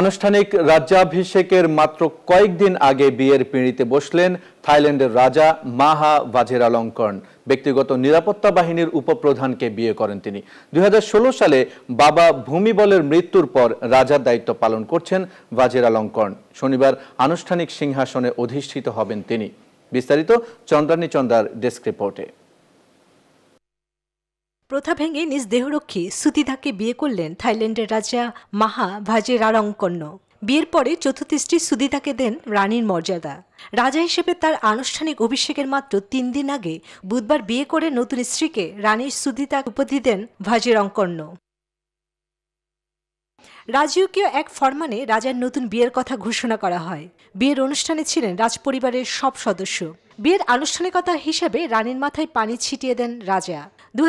আনুষ্ঠানিক রাজ্যাভিষেকের মাত্র কয়েকদিন আগে বিয়ের পিঁড়িতে বসলেন থাইল্যান্ডের রাজা মাহা আলঙ্কন ব্যক্তিগত নিরাপত্তা বাহিনীর উপপ্রধানকে বিয়ে করেন তিনি দুই সালে বাবা ভূমিবলের মৃত্যুর পর রাজার দায়িত্ব পালন করছেন আলঙ্কন শনিবার আনুষ্ঠানিক সিংহাসনে অধিষ্ঠিত হবেন তিনি বিস্তারিত চন্দ্রানী চন্দ্রার ডেস্ক রিপোর্টে প্রথা ভেঙে নিজ দেহরক্ষী সুতিধাকে বিয়ে করলেন থাইল্যান্ডের রাজা মাহা ভাজে রারঙ্কন্য বিয়ের পরে চতুর্থ স্ত্রী সুদিতাকে দেন রানীর মর্যাদা রাজা হিসেবে তার আনুষ্ঠানিক অভিষেকের মাত্র তিন দিন আগে বুধবার বিয়ে করে নতুন স্ত্রীকে রানীর সুদিতা উপাধি দেন অঙ্কর্ণ রাজকীয় এক ফরমানে রাজার নতুন বিয়ের কথা ঘোষণা করা হয় বিয়ের অনুষ্ঠানে ছিলেন রাজপরিবারের সব সদস্য বিয়ের আনুষ্ঠানিকতা হিসেবে রানীর মাথায় পানি ছিটিয়ে দেন রাজা দু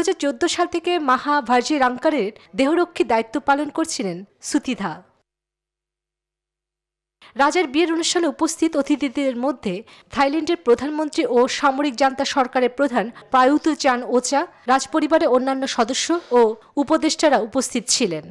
সাল থেকে মাহা ভার্জি রাঙ্কারের দেহরক্ষী দায়িত্ব পালন করছিলেন সুতিধা রাজার বিয়ের অনুষ্ঠানে উপস্থিত অতিথিদের মধ্যে থাইল্যান্ডের প্রধানমন্ত্রী ও সামরিক জান্তা সরকারের প্রধান প্রায়ুত চান ওচা রাজপরিবারের অন্যান্য সদস্য ও উপদেষ্টারা উপস্থিত ছিলেন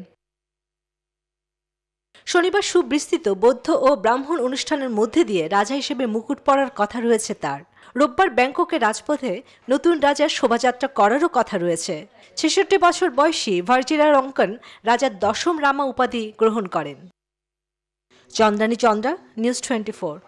শনিবার সুবিস্তৃত বৌদ্ধ ও ব্রাহ্মণ অনুষ্ঠানের মধ্যে দিয়ে রাজা হিসেবে মুকুট পরার কথা রয়েছে তার রোববার ব্যাংককের রাজপথে নতুন রাজার শোভাযাত্রা করারও কথা রয়েছে ছেষট্টি বছর বয়সী ভার্জিরা রঙ্কন রাজার দশম রামা উপাধি গ্রহণ করেন চন্দ্রানী চন্দ্রা নিউজ টোয়েন্টি